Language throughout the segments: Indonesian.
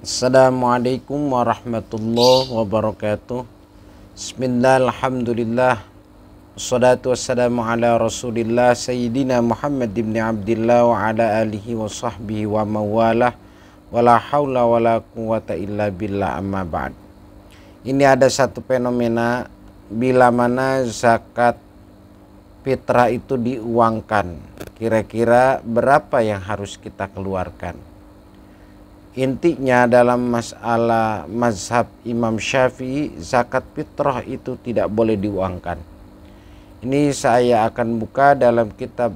Assalamualaikum warahmatullahi wabarakatuh Bismillah alhamdulillah Assalatu wassalamu ala rasulillah Sayyidina Muhammad ibn Abdillah Wa ala alihi wa sahbihi wa mawalah Wa la hawla wa la quwata illa billah amma ba'd Ini ada satu fenomena Bila mana zakat fitrah itu diuangkan Kira-kira berapa yang harus kita keluarkan intinya dalam masalah mazhab Imam Syafi'i zakat fitrah itu tidak boleh diuangkan ini saya akan buka dalam kitab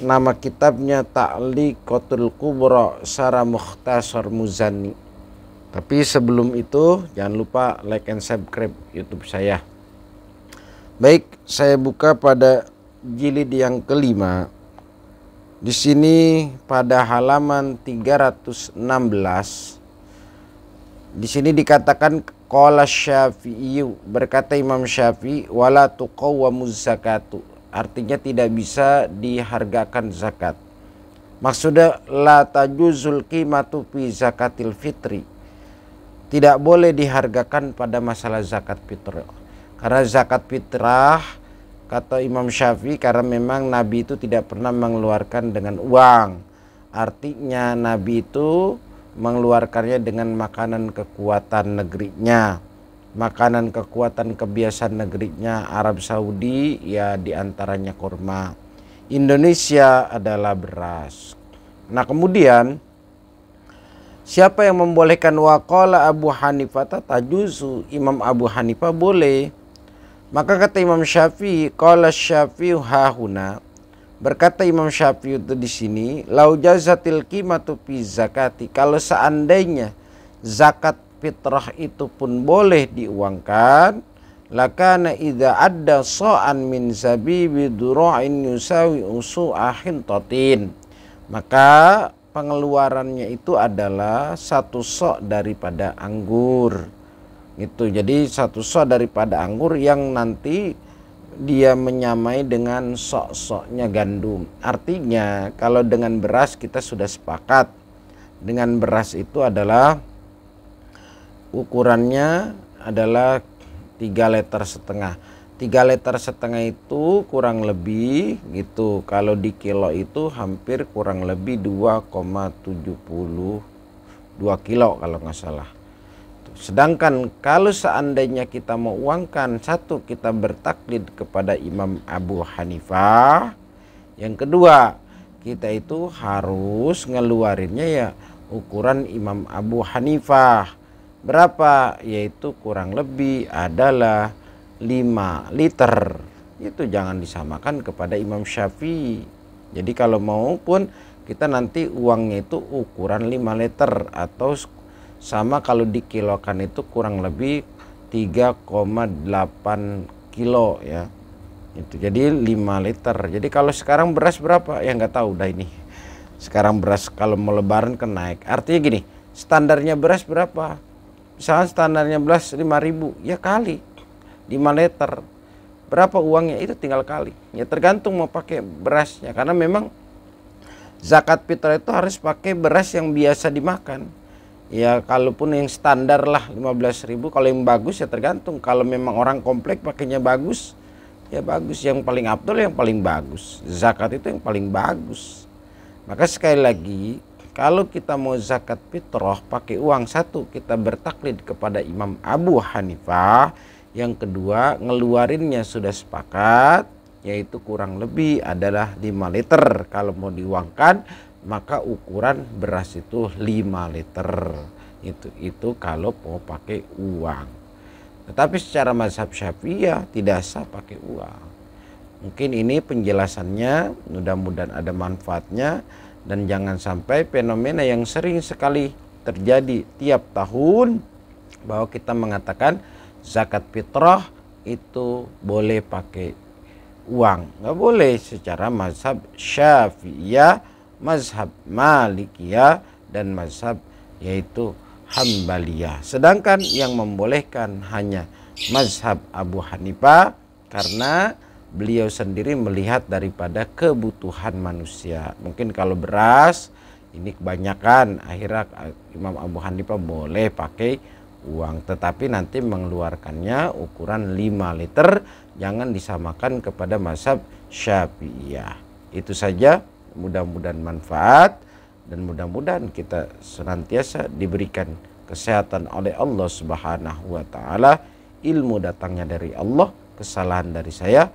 nama kitabnya Ta'liqatul Kubra Sara Mukhtasar Muzani tapi sebelum itu jangan lupa like and subscribe YouTube saya baik saya buka pada jilid yang kelima di sini pada halaman 316 di sini dikatakan qala Syafi'i berkata Imam Syafi'i wala tuqawwamu zakatu artinya tidak bisa dihargakan zakat. Maksudnya la tajuzul qimatu fi zakatil fitri. Tidak boleh dihargakan pada masalah zakat fitrah. Karena zakat fitrah Kata Imam Syafi'i karena memang Nabi itu tidak pernah mengeluarkan dengan uang. Artinya Nabi itu mengeluarkannya dengan makanan kekuatan negerinya. Makanan kekuatan kebiasaan negerinya Arab Saudi ya diantaranya kurma. Indonesia adalah beras. Nah kemudian siapa yang membolehkan wakola Abu Hanifah tajuzу Imam Abu Hanifah boleh maka kata Imam Syafi'i, qala Syafi'i hahuna berkata Imam Syafi'i itu di sini, lau jazatil qimatu fi zakati. Kalau seandainya zakat fitrah itu pun boleh diuangkan, lakana idza adda sa'an min zabibi dura'in yusawi ahin totin Maka pengeluarannya itu adalah satu sok daripada anggur gitu jadi satu so daripada anggur yang nanti dia menyamai dengan sok-soknya gandum artinya kalau dengan beras kita sudah sepakat dengan beras itu adalah ukurannya adalah tiga liter setengah tiga liter setengah itu kurang lebih gitu kalau di kilo itu hampir kurang lebih puluh dua kilo kalau nggak salah Sedangkan kalau seandainya kita mau uangkan satu kita bertaklid kepada Imam Abu Hanifah, yang kedua kita itu harus ngeluarinnya ya ukuran Imam Abu Hanifah. Berapa? Yaitu kurang lebih adalah 5 liter. Itu jangan disamakan kepada Imam Syafi'i. Jadi kalau maupun kita nanti uangnya itu ukuran 5 liter atau sama kalau dikilokan itu kurang lebih 3,8 kilo ya itu jadi 5 liter jadi kalau sekarang beras berapa ya nggak tahu dah ini sekarang beras kalau mau lebaran ke kan naik artinya gini standarnya beras berapa misalnya standarnya beras 5000 ya kali 5 liter berapa uangnya itu tinggal kali ya tergantung mau pakai berasnya karena memang zakat fitrah itu harus pakai beras yang biasa dimakan ya kalaupun yang standar lah ribu kalau yang bagus ya tergantung kalau memang orang komplek pakainya bagus ya bagus yang paling abdul yang paling bagus zakat itu yang paling bagus maka sekali lagi kalau kita mau zakat fitrah pakai uang satu kita bertaklid kepada Imam Abu Hanifah yang kedua ngeluarinnya sudah sepakat yaitu kurang lebih adalah 5 liter kalau mau diuangkan maka ukuran beras itu 5 liter itu itu kalau mau pakai uang tetapi secara mazhab syafi'iyah tidak sah pakai uang mungkin ini penjelasannya mudah-mudahan ada manfaatnya dan jangan sampai fenomena yang sering sekali terjadi tiap tahun bahwa kita mengatakan zakat fitrah itu boleh pakai uang nggak boleh secara mazhab syafi'iyah mazhab Malikiyah dan mazhab yaitu Hambaliyah. Sedangkan yang membolehkan hanya mazhab Abu Hanifah karena beliau sendiri melihat daripada kebutuhan manusia. Mungkin kalau beras ini kebanyakan akhirnya eh, Imam Abu Hanifah boleh pakai uang tetapi nanti mengeluarkannya ukuran 5 liter jangan disamakan kepada mazhab Syafi'iyah. Itu saja mudah-mudahan manfaat dan mudah-mudahan kita senantiasa diberikan kesehatan oleh Allah Subhanahu wa taala, ilmu datangnya dari Allah, kesalahan dari saya.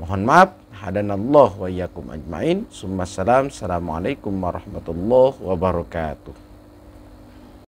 Mohon maaf. Hadanallah wa yakum ajmain. Summa salam. Assalamualaikum warahmatullahi wabarakatuh.